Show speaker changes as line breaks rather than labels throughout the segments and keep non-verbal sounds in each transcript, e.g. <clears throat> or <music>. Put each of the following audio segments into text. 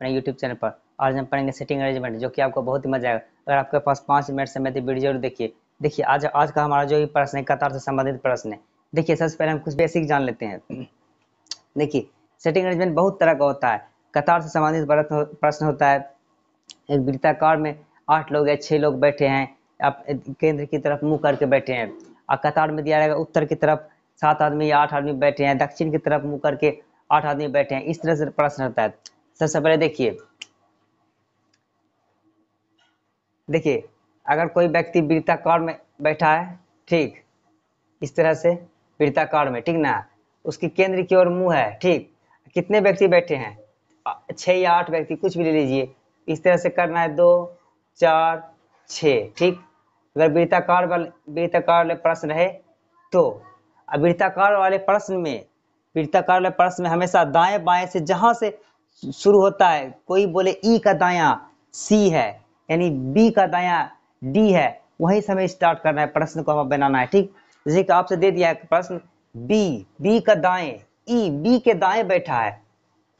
अपने YouTube channel पर आज हम पढ़ेंगे सेटिंग अरेंजमेंट जो कि आपको बहुत ही मजा आएगा अगर आपके पास पाँच मिनट समय थे वीडियो जरूर देखिए देखिए आज आज का हमारा जो भी प्रश्न है कतार से संबंधित प्रश्न है देखिए सबसे पहले हम कुछ बेसिक जान लेते हैं देखिए सेटिंग अरेंजमेंट बहुत तरह का होता है कतार से संबंधित प्रश्न होता है एक वृत्ताकार में आठ लोग या छः लोग बैठे हैं आप केंद्र की तरफ मुंह करके बैठे हैं और कतार में दिया जाएगा उत्तर की तरफ सात आदमी या आठ आदमी बैठे हैं दक्षिण की तरफ मुंह करके आठ आदमी बैठे हैं इस तरह से प्रश्न होता है सबसे पहले देखिए देखिए अगर कोई व्यक्ति वीरताकार में बैठा है ठीक इस तरह से वीरताकार में ठीक ना उसकी केंद्र की ओर मुंह है ठीक कितने व्यक्ति बैठे हैं छह या आठ व्यक्ति कुछ भी ले लीजिए इस तरह से करना है दो चार छ ठीक अगर वीरताकार वाले वृत्ताकार वाले प्रश्न रहे तो वीरताकार वाले प्रश्न में वीरताकार वाले प्रश्न में हमेशा दाएं बाएं से जहां से शुरू होता है कोई बोले ई का दाया सी है यानी बी का दाया डी है वहीं से हमें स्टार्ट करना है प्रश्न को हमें बनाना है ठीक जैसे कि आपसे दे दिया है प्रश्न बी बी का दाएं ई बी के दाएं बैठा है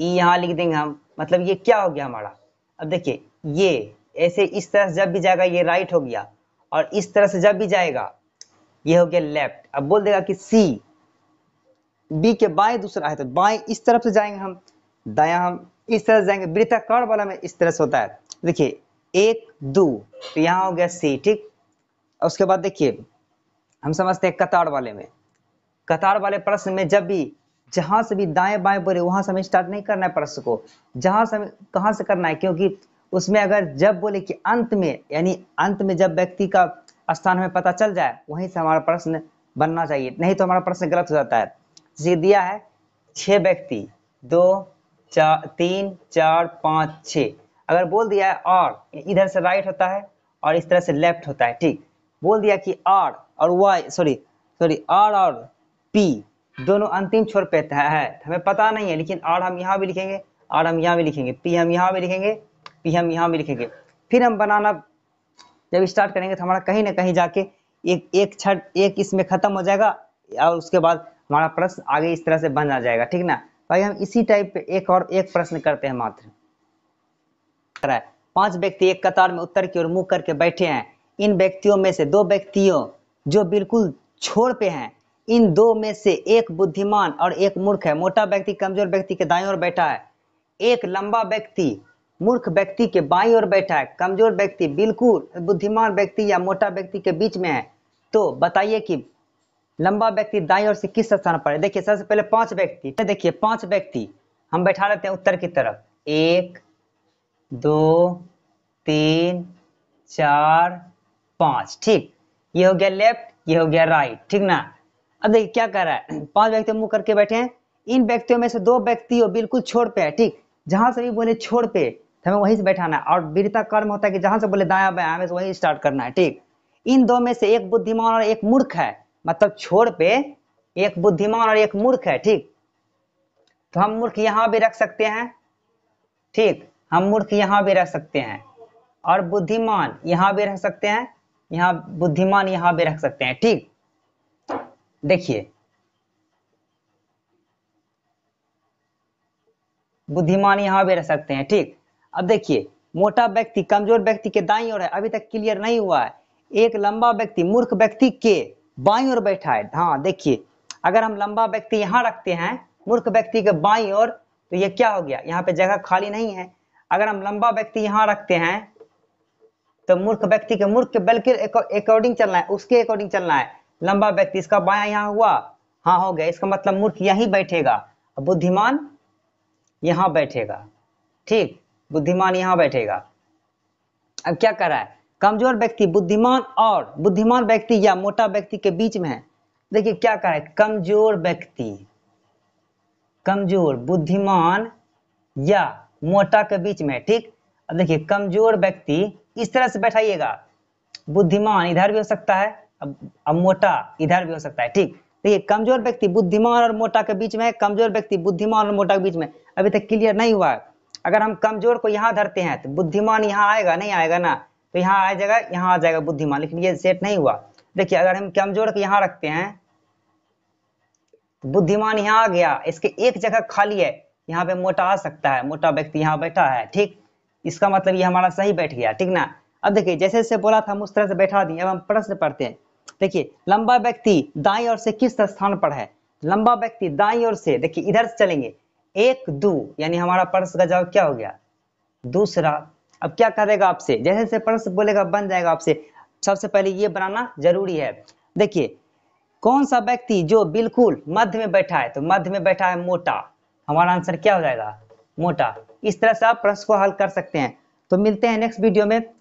ई यहाँ लिख देंगे हम मतलब ये क्या हो गया हमारा अब देखिए ये ऐसे इस तरह से जब भी जाएगा ये राइट हो गया और इस तरह से जब भी जाएगा ये हो गया लेफ्ट अब बोल देगा कि सी बी के बाएं दूसरा है तो बाएं इस तरफ से जाएंगे हम दया हम इस तरह से जाएंगे वृत्ताकार वाला में इस तरह से होता है देखिए एक दो तो यहाँ हो गया सी ठीक उसके बाद देखिए हम समझते हैं कतार वाले में कतार वाले प्रश्न में जब भी जहां से भी दाएं बाएं बोले वहां से हमें स्टार्ट नहीं करना है प्रश्न को जहां से कहां से करना है क्योंकि उसमें अगर जब बोले कि अंत में यानी अंत में जब व्यक्ति का स्थान हमें पता चल जाए वहीं से हमारा प्रश्न बनना चाहिए नहीं तो हमारा प्रश्न गलत हो जाता है जैसे दिया है छह व्यक्ति दो तीन चार पाँच छ अगर बोल दिया है और इधर से राइट होता है और इस तरह से लेफ्ट होता है ठीक बोल दिया कि आर और वाई सॉरी सॉरी आर और पी दोनों अंतिम छोर पे है हमें पता नहीं है लेकिन आर हम यहाँ भी लिखेंगे आर हम यहाँ भी लिखेंगे पी हम यहाँ भी लिखेंगे पी हम यहाँ भी लिखेंगे फिर हम बनाना जब स्टार्ट करेंगे तो हमारा कहीं ना कहीं जाके एक एक छठ एक इसमें खत्म हो जाएगा और उसके बाद हमारा प्रश्न आगे इस तरह से बन आ जाएगा ठीक ना भाई हम इसी टाइप पे एक और एक प्रश्न करते हैं मात्र पांच व्यक्ति एक कतार में उत्तर की ओर मुंह करके बैठे हैं इन व्यक्तियों में से दो व्यक्तियों जो बिल्कुल छोड़ पे हैं इन दो में से एक बुद्धिमान और एक मूर्ख है मोटा व्यक्ति कमजोर व्यक्ति के दाई ओर बैठा है एक लंबा व्यक्ति मूर्ख व्यक्ति के बाई ओर बैठा है कमजोर व्यक्ति बिल्कुल बुद्धिमान व्यक्ति या मोटा व्यक्ति के बीच में है तो बताइए कि लंबा व्यक्ति दाई और से किस स्थान पर है देखिए सबसे पहले पांच व्यक्ति तो देखिए पांच व्यक्ति हम बैठा लेते हैं उत्तर की तरफ एक दो तीन चार पांच ठीक ये हो गया लेफ्ट ये हो गया राइट ठीक ना अब देखिए क्या कर रहा है <clears throat> पांच व्यक्ति मुंह करके बैठे हैं इन व्यक्तियों में से दो व्यक्ति बिल्कुल छोड़ पे है ठीक जहां से भी बोले छोड़ पे तो हमें वहीं से बैठाना है और वीरता कर्म होता है कि जहां से बोले दाया बाया हमें वहीं स्टार्ट करना है ठीक इन दो में से एक बुद्धिमान और एक मूर्ख है मतलब छोर पे एक बुद्धिमान और एक मूर्ख है ठीक तो हम मूर्ख यहां भी रख सकते हैं ठीक हम मूर्ख यहां भी रख सकते हैं और बुद्धिमान यहां भी रख सकते हैं यहां बुद्धिमान यहां भी रख सकते हैं ठीक देखिए बुद्धिमान यहां भी रह सकते हैं ठीक अब देखिए मोटा व्यक्ति कमजोर व्यक्ति के दाई ओर है अभी तक क्लियर नहीं हुआ है एक लंबा व्यक्ति मूर्ख व्यक्ति के बाई और बैठा है हाँ देखिए अगर हम लंबा व्यक्ति यहाँ रखते हैं मूर्ख व्यक्ति के बाई और तो ये क्या हो गया यहाँ पे जगह खाली नहीं है अगर हम लंबा व्यक्ति यहाँ रखते हैं तो मूर्ख व्यक्ति के मूर्ख के बल्कि अकॉर्डिंग चलना है उसके अकॉर्डिंग चलना है लंबा व्यक्ति इसका बाया यहाँ हुआ हाँ हो गया इसका मतलब मूर्ख यहीं बैठेगा बुद्धिमान यहाँ बैठेगा ठीक बुद्धिमान यहाँ बैठेगा अब क्या कर रहा है कमजोर व्यक्ति बुद्धिमान और बुद्धिमान व्यक्ति या मोटा व्यक्ति के बीच में है देखिए क्या कहा है कमजोर व्यक्ति कमजोर बुद्धिमान या मोटा के बीच में ठीक अब देखिए कमजोर व्यक्ति इस तरह से बैठाइएगा बुद्धिमान इधर भी हो सकता है अब अब मोटा इधर भी हो सकता है ठीक देखिए कमजोर व्यक्ति बुद्धिमान और मोटा के बीच में कमजोर व्यक्ति बुद्धिमान और मोटा के बीच में अभी तक क्लियर नहीं हुआ है अगर हम कमजोर को यहाँ धरते हैं तो बुद्धिमान यहाँ आएगा नहीं आएगा ना तो यहाँ आ जाएगा यहाँ आ जाएगा बुद्धिमान लेकिन ये सेट नहीं हुआ देखिए अगर हम कमजोर के यहाँ रखते हैं तो बुद्धिमान यहाँ आ गया इसके एक जगह खाली है यहाँ पे मोटा आ सकता है मोटा व्यक्ति यहाँ बैठा है ठीक इसका मतलब ये हमारा सही बैठ गया ठीक ना अब देखिए जैसे जैसे बोला था हम उस तरह से बैठा दिए अब हम प्रश्न पढ़ते हैं देखिए लंबा व्यक्ति दाई और से किस स्थान पर है लंबा व्यक्ति दाई और से देखिए इधर से चलेंगे एक दो यानी हमारा प्रश्न का जवाब क्या हो गया दूसरा अब क्या करेगा आपसे जैसे जैसे प्रश्न बोलेगा बन जाएगा आपसे सबसे पहले ये बनाना जरूरी है देखिए कौन सा व्यक्ति जो बिल्कुल मध्य में बैठा है तो मध्य में बैठा है मोटा हमारा आंसर क्या हो जाएगा मोटा इस तरह से आप प्रश्न को हल कर सकते हैं तो मिलते हैं नेक्स्ट वीडियो में